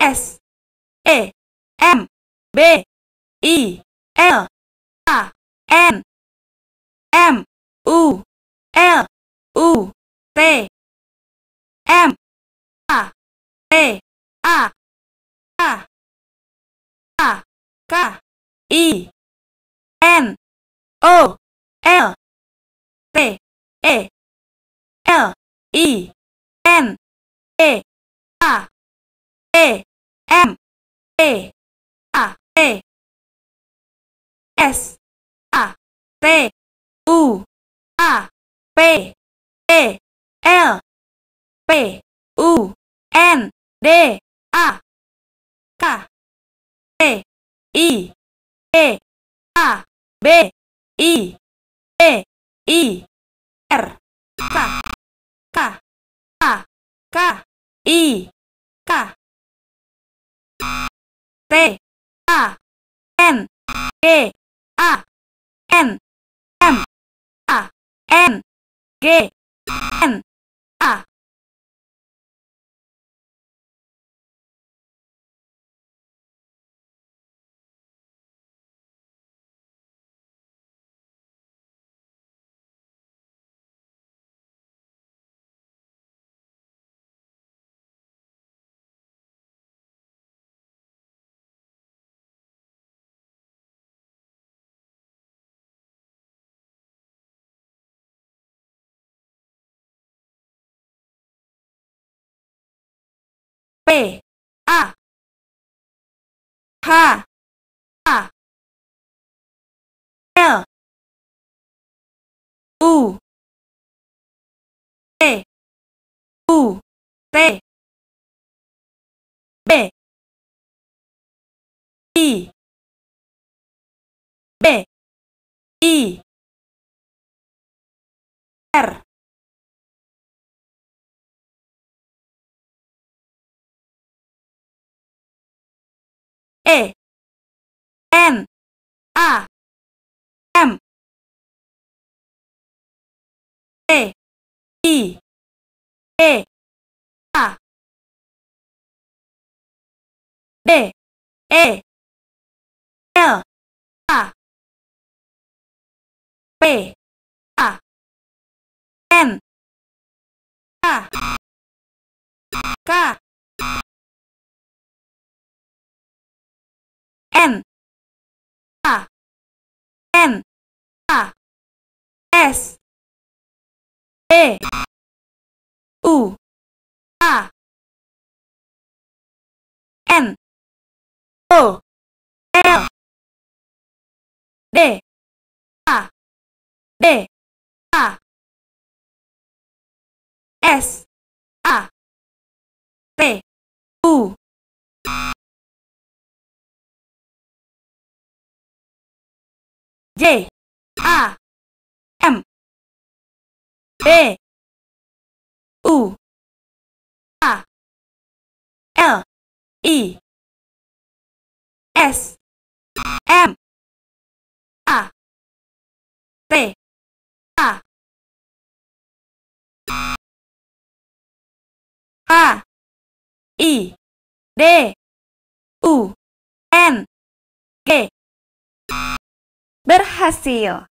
S A M B E L A N M U L U T M A T A A A K I N O L T E L I N E A E M E A E S A T U A P E L P U N D A K T I E A B I E I R K K A K I K B A N G A N M A N G B, A K A L U T U T B I B I R E M A M E I E A B E L A P E U A N O L e, D A D A S A T U J A B U A L I S M A T A H I D U N G Berhasil